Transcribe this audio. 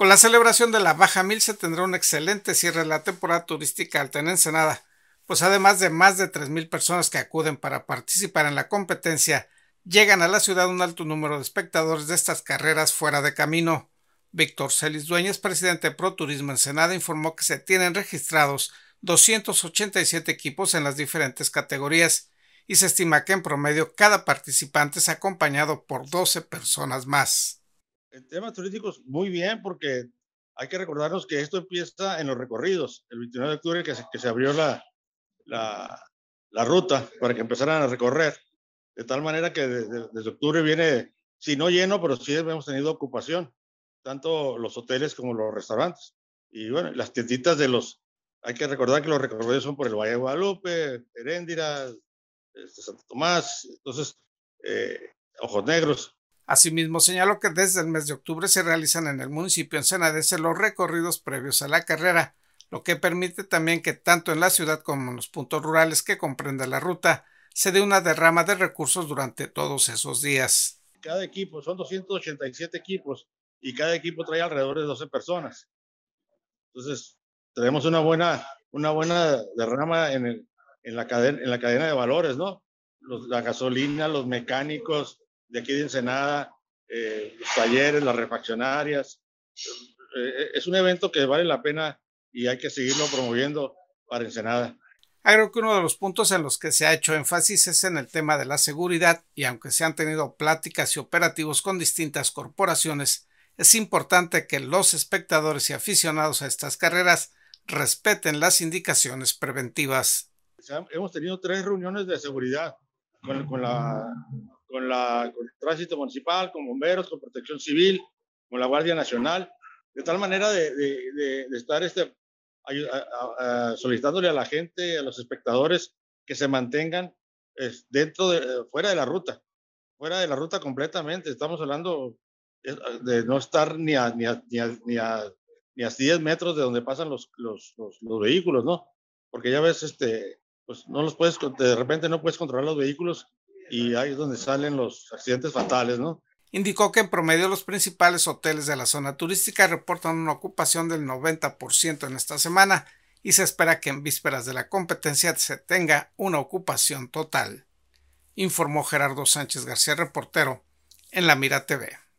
Con la celebración de la Baja Mil se tendrá un excelente cierre de la temporada turística alta en Ensenada, pues además de más de 3.000 personas que acuden para participar en la competencia, llegan a la ciudad un alto número de espectadores de estas carreras fuera de camino. Víctor Celis Dueñas, presidente de Pro Turismo Ensenada, informó que se tienen registrados 287 equipos en las diferentes categorías y se estima que en promedio cada participante es acompañado por 12 personas más. En temas turísticos, muy bien, porque hay que recordarnos que esto empieza en los recorridos, el 29 de octubre que se, que se abrió la, la, la, ruta para que empezaran a recorrer, de tal manera que desde octubre viene, si no lleno, pero sí hemos tenido ocupación, tanto los hoteles como los restaurantes. Y bueno, las tienditas de los, hay que recordar que los recorridos son por el Valle de Guadalupe, Heréndira, este, Santo Tomás, entonces, eh, Ojos Negros, Asimismo, señaló que desde el mes de octubre se realizan en el municipio en Senadese los recorridos previos a la carrera, lo que permite también que tanto en la ciudad como en los puntos rurales que comprende la ruta se dé una derrama de recursos durante todos esos días. Cada equipo, son 287 equipos y cada equipo trae alrededor de 12 personas. Entonces, tenemos una buena, una buena derrama en, la cadena, de valores, ¿no? la gasolina, los mecánicos, de aquí de Ensenada, eh, los talleres, las refaccionarias. Eh, eh, es un evento que vale la pena y hay que seguirlo promoviendo para Ensenada. Ah, creo que uno de los puntos en los que se ha hecho énfasis es en el tema de la seguridad y aunque se han tenido pláticas y operativos con distintas corporaciones, es importante que los espectadores y aficionados a estas carreras respeten las indicaciones preventivas. Hemos tenido tres reuniones de seguridad con la con, la, con el tránsito municipal, con bomberos, con protección civil, con la Guardia Nacional, de tal manera de, de, estar este, solicitándole a la gente, a los espectadores, que se mantengan dentro de, fuera de la ruta, fuera de la ruta completamente. Estamos hablando de no estar ni a, ni a, ni ni a 10 metros de donde pasan los, los, los, los, vehículos, ¿no? Porque ya ves, este, pues no los puedes, de repente no puedes controlar los vehículos y ahí es donde salen los accidentes fatales, ¿no? Indicó que en promedio los principales hoteles de la zona turística reportan una ocupación del 90% en esta semana y se espera que en vísperas de la competencia se tenga una ocupación total, informó Gerardo Sánchez García, reportero en La Mira TV.